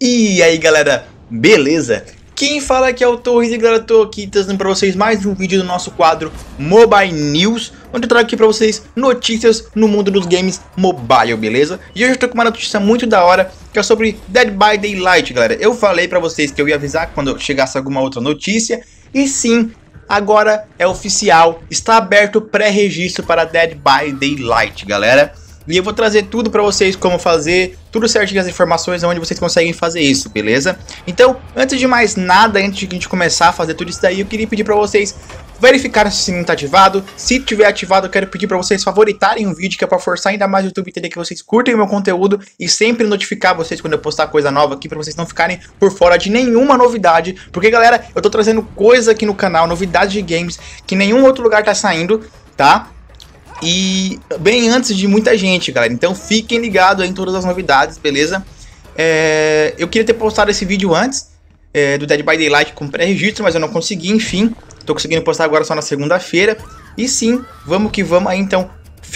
E aí galera, beleza? Quem fala aqui é o Torres e galera, tô aqui trazendo para vocês mais um vídeo do nosso quadro Mobile News Onde eu trago aqui para vocês notícias no mundo dos games mobile, beleza? E hoje eu tô com uma notícia muito da hora, que é sobre Dead by Daylight, galera Eu falei para vocês que eu ia avisar quando chegasse alguma outra notícia E sim, agora é oficial, está aberto o pré-registro para Dead by Daylight, galera e eu vou trazer tudo para vocês como fazer, tudo certinho as informações onde vocês conseguem fazer isso, beleza? Então, antes de mais nada, antes de a gente começar a fazer tudo isso daí, eu queria pedir para vocês verificar se o sininho está ativado. Se tiver ativado, eu quero pedir para vocês favoritarem o vídeo, que é para forçar ainda mais o YouTube entender que vocês curtem o meu conteúdo e sempre notificar vocês quando eu postar coisa nova aqui, para vocês não ficarem por fora de nenhuma novidade. Porque, galera, eu tô trazendo coisa aqui no canal, novidades de games, que nenhum outro lugar tá saindo, tá? e bem antes de muita gente, galera. Então fiquem ligados em todas as novidades, beleza? É, eu queria ter postado esse vídeo antes é, do Dead by Daylight com pré-registro, mas eu não consegui, enfim. Tô conseguindo postar agora só na segunda-feira. E sim, vamos que vamos aí então.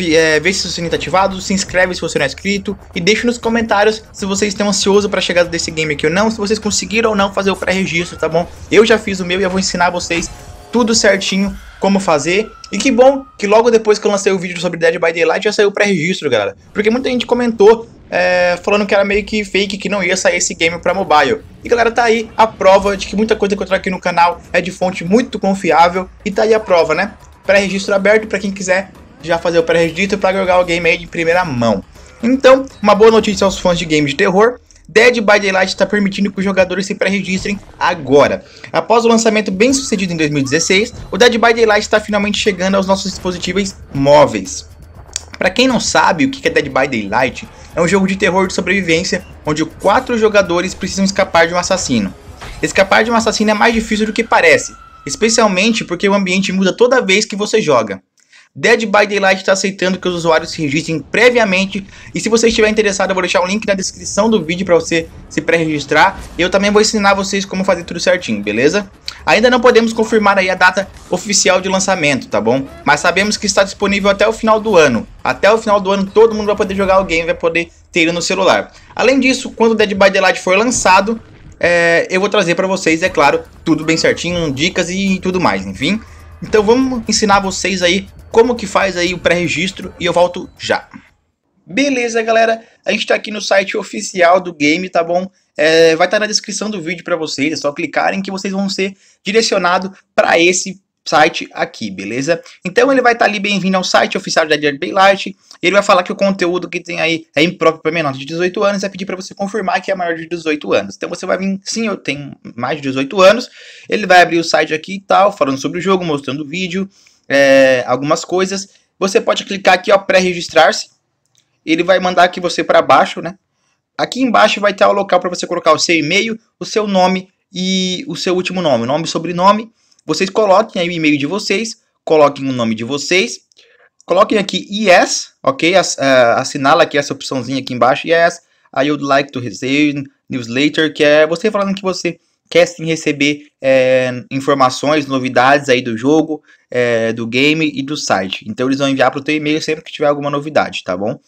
É, vê se o sininho tá ativado, se inscreve se você não é inscrito e deixa nos comentários se vocês estão ansiosos para a chegada desse game aqui ou não, se vocês conseguiram ou não fazer o pré-registro, tá bom? Eu já fiz o meu e eu vou ensinar vocês tudo certinho como fazer. E que bom que logo depois que eu lancei o vídeo sobre Dead by Daylight já saiu o pré-registro, galera. Porque muita gente comentou é, falando que era meio que fake, que não ia sair esse game pra mobile. E galera, tá aí a prova de que muita coisa que eu trago aqui no canal é de fonte muito confiável. E tá aí a prova, né? Pré-registro aberto pra quem quiser já fazer o pré-registro pra jogar o game aí de primeira mão. Então, uma boa notícia aos fãs de games de terror Dead by Daylight está permitindo que os jogadores se pré-registrem agora. Após o lançamento bem sucedido em 2016, o Dead by Daylight está finalmente chegando aos nossos dispositivos móveis. Para quem não sabe o que é Dead by Daylight, é um jogo de terror de sobrevivência onde quatro jogadores precisam escapar de um assassino. Escapar de um assassino é mais difícil do que parece, especialmente porque o ambiente muda toda vez que você joga. Dead by Daylight está aceitando que os usuários se registrem previamente. E se você estiver interessado, eu vou deixar o um link na descrição do vídeo para você se pré-registrar. Eu também vou ensinar vocês como fazer tudo certinho, beleza? Ainda não podemos confirmar aí a data oficial de lançamento, tá bom? Mas sabemos que está disponível até o final do ano. Até o final do ano todo mundo vai poder jogar o game, vai poder ter ele no celular. Além disso, quando o Dead by Daylight for lançado, é, eu vou trazer para vocês, é claro, tudo bem certinho, dicas e tudo mais, enfim. Então vamos ensinar vocês aí como que faz aí o pré-registro e eu volto já. Beleza, galera? A gente está aqui no site oficial do game, tá bom? É, vai estar tá na descrição do vídeo para vocês, é só clicarem que vocês vão ser direcionados para esse site aqui, beleza? Então ele vai estar tá ali bem-vindo ao site oficial da Dead Daylight, ele vai falar que o conteúdo que tem aí é impróprio para menor de 18 anos, vai é pedir para você confirmar que é maior de 18 anos. Então você vai vir, sim, eu tenho mais de 18 anos, ele vai abrir o site aqui e tal, falando sobre o jogo, mostrando o vídeo, é, algumas coisas. Você pode clicar aqui, ó, pré-registrar-se. Ele vai mandar aqui você para baixo, né? Aqui embaixo vai estar o local para você colocar o seu e-mail, o seu nome e o seu último nome, nome e sobrenome. Vocês coloquem aí o e-mail de vocês, coloquem o nome de vocês, coloquem aqui yes, ok? É, assinala aqui essa opçãozinha aqui embaixo, yes, I would like to receive newsletter, que é você falando que você quer sim receber é, informações, novidades aí do jogo, é, do game e do site. Então eles vão enviar para o teu e-mail sempre que tiver alguma novidade, tá bom?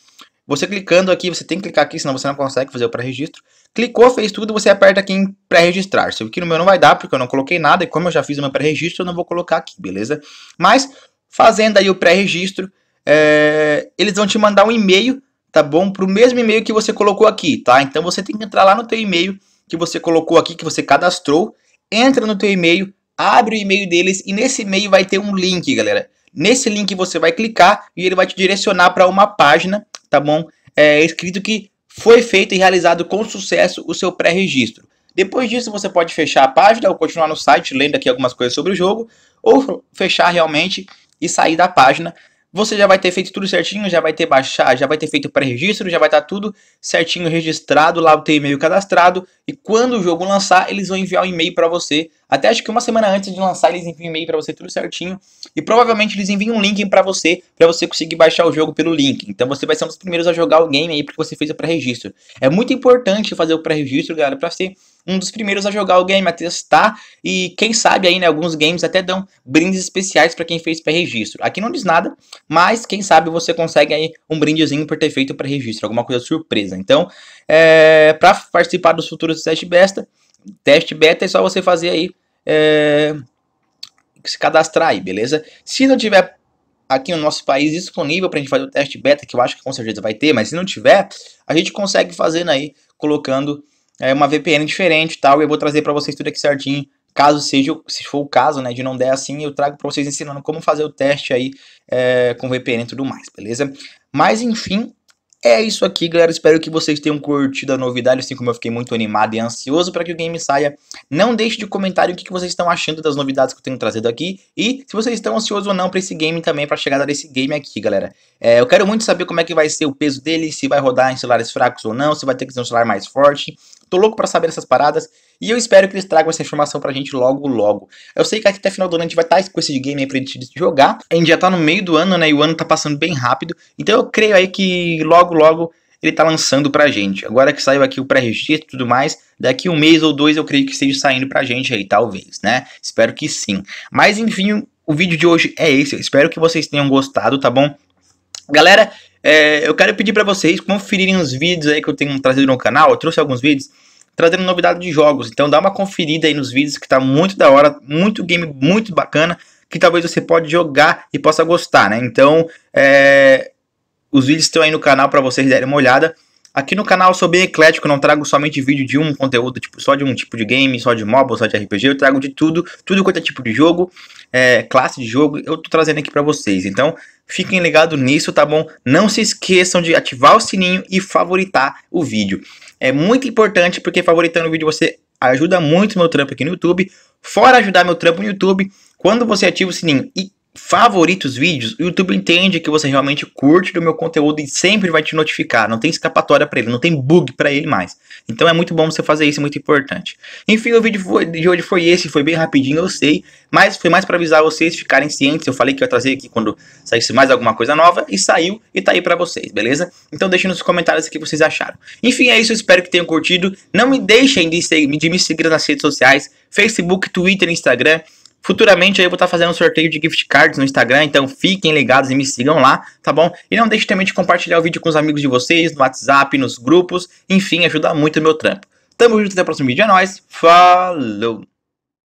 Você clicando aqui, você tem que clicar aqui, senão você não consegue fazer o pré-registro. Clicou, fez tudo, você aperta aqui em pré-registrar. Se aqui no meu não vai dar, porque eu não coloquei nada, e como eu já fiz o meu pré-registro, eu não vou colocar aqui, beleza? Mas, fazendo aí o pré-registro, é, eles vão te mandar um e-mail, tá bom? Para o mesmo e-mail que você colocou aqui, tá? Então você tem que entrar lá no teu e-mail que você colocou aqui, que você cadastrou, entra no teu e-mail, abre o e-mail deles e nesse e-mail vai ter um link, galera. Nesse link você vai clicar e ele vai te direcionar para uma página, tá bom? É escrito que foi feito e realizado com sucesso o seu pré-registro. Depois disso você pode fechar a página ou continuar no site lendo aqui algumas coisas sobre o jogo ou fechar realmente e sair da página você já vai ter feito tudo certinho, já vai ter baixado, já vai ter feito o pré-registro, já vai estar tá tudo certinho registrado lá o teu e-mail cadastrado e quando o jogo lançar, eles vão enviar um e-mail para você. Até acho que uma semana antes de lançar, eles enviam um e-mail para você tudo certinho e provavelmente eles enviam um link para você para você conseguir baixar o jogo pelo link. Então você vai ser um dos primeiros a jogar o game aí porque você fez o pré-registro. É muito importante fazer o pré-registro, galera, para ser um dos primeiros a jogar o game, a testar e quem sabe aí, né, alguns games até dão brindes especiais para quem fez pré-registro. Aqui não diz nada, mas quem sabe você consegue aí um brindezinho por ter feito pré-registro, alguma coisa surpresa. Então, é, para participar dos futuros teste beta, teste beta é só você fazer aí é, se cadastrar aí, beleza? Se não tiver aqui no nosso país disponível para a gente fazer o teste beta, que eu acho que com certeza vai ter, mas se não tiver, a gente consegue fazendo aí, colocando é, uma VPN diferente e tal, e eu vou trazer para vocês tudo aqui certinho. Caso seja, se for o caso, né, de não der assim, eu trago para vocês ensinando como fazer o teste aí é, com VPN e tudo mais, beleza? Mas enfim, é isso aqui, galera. Espero que vocês tenham curtido a novidade, assim como eu fiquei muito animado e ansioso para que o game saia. Não deixe de comentar o que vocês estão achando das novidades que eu tenho trazido aqui e se vocês estão ansiosos ou não para esse game também, para a chegada desse game aqui, galera. É, eu quero muito saber como é que vai ser o peso dele, se vai rodar em celulares fracos ou não, se vai ter que ser um celular mais forte. Tô louco para saber essas paradas e eu espero que eles tragam essa informação pra gente logo, logo. Eu sei que até final do ano a gente vai estar tá com esse game aí pra gente jogar. A gente já tá no meio do ano, né? E o ano tá passando bem rápido. Então eu creio aí que logo, logo ele tá lançando pra gente. Agora que saiu aqui o pré-registro e tudo mais, daqui um mês ou dois eu creio que esteja saindo pra gente aí, talvez, né? Espero que sim. Mas enfim, o vídeo de hoje é esse. Eu espero que vocês tenham gostado, tá bom? Galera, é, eu quero pedir para vocês conferirem os vídeos aí que eu tenho trazido no canal. Eu trouxe alguns vídeos trazendo novidade de jogos. Então dá uma conferida aí nos vídeos que tá muito da hora, muito game, muito bacana, que talvez você pode jogar e possa gostar, né? Então, é, os vídeos estão aí no canal para vocês darem uma olhada. Aqui no canal eu sou bem eclético, não trago somente vídeo de um conteúdo, tipo, só de um tipo de game, só de mobile, só de RPG, eu trago de tudo, tudo quanto é tipo de jogo, é, classe de jogo, eu tô trazendo aqui pra vocês. Então, fiquem ligados nisso, tá bom? Não se esqueçam de ativar o sininho e favoritar o vídeo. É muito importante porque favoritando o vídeo você ajuda muito meu trampo aqui no YouTube. Fora ajudar meu trampo no YouTube, quando você ativa o sininho e favorita os vídeos, o YouTube entende que você realmente curte do meu conteúdo e sempre vai te notificar. Não tem escapatória para ele, não tem bug para ele mais. Então é muito bom você fazer isso, é muito importante. Enfim, o vídeo de hoje foi esse, foi bem rapidinho, eu sei, mas foi mais para avisar vocês ficarem cientes. Eu falei que eu ia trazer aqui quando saísse mais alguma coisa nova e saiu e tá aí para vocês, beleza? Então deixe nos comentários o que vocês acharam. Enfim, é isso, espero que tenham curtido. Não me deixem de, de me seguir nas redes sociais, Facebook, Twitter, Instagram. Futuramente eu vou estar fazendo um sorteio de gift cards no Instagram, então fiquem ligados e me sigam lá, tá bom? E não deixe também de compartilhar o vídeo com os amigos de vocês, no WhatsApp, nos grupos, enfim, ajuda muito o meu trampo. Tamo junto, até o próximo vídeo, é nóis, falou!